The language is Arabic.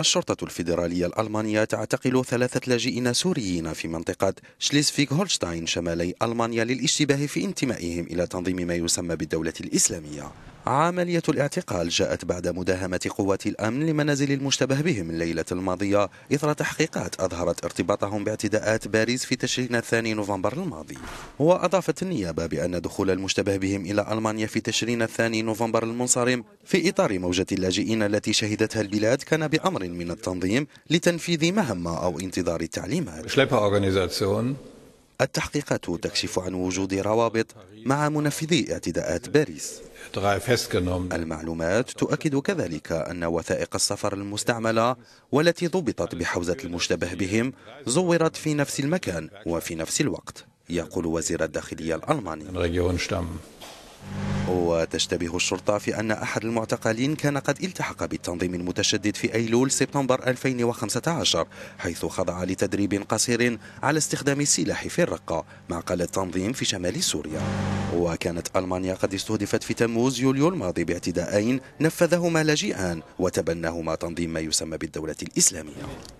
الشرطة الفيدرالية الألمانية تعتقل ثلاثة لاجئين سوريين في منطقة شليزفيغ هولشتاين شمالي ألمانيا للاشتباه في انتمائهم إلى تنظيم ما يسمى بالدولة الإسلامية عملية الاعتقال جاءت بعد مداهمة قوات الأمن لمنازل المشتبه بهم الليلة الماضية إثر تحقيقات أظهرت ارتباطهم باعتداءات باريس في تشرين الثاني نوفمبر الماضي وأضافت النيابة بأن دخول المشتبه بهم إلى ألمانيا في تشرين الثاني نوفمبر المنصرم في إطار موجة اللاجئين التي شهدتها البلاد كان بأمر من التنظيم لتنفيذ مهمة أو انتظار التعليمات التحقيقات تكشف عن وجود روابط مع منفذي اعتداءات باريس المعلومات تؤكد كذلك أن وثائق السفر المستعملة والتي ضبطت بحوزة المشتبه بهم زورت في نفس المكان وفي نفس الوقت يقول وزير الداخلية الألماني وتشتبه الشرطة في أن أحد المعتقلين كان قد التحق بالتنظيم المتشدد في أيلول سبتمبر 2015 حيث خضع لتدريب قصير على استخدام السلاح في الرقة معقل التنظيم في شمال سوريا وكانت ألمانيا قد استهدفت في تموز يوليو الماضي باعتداءين نفذهما لاجئان وتبناهما تنظيم ما يسمى بالدولة الإسلامية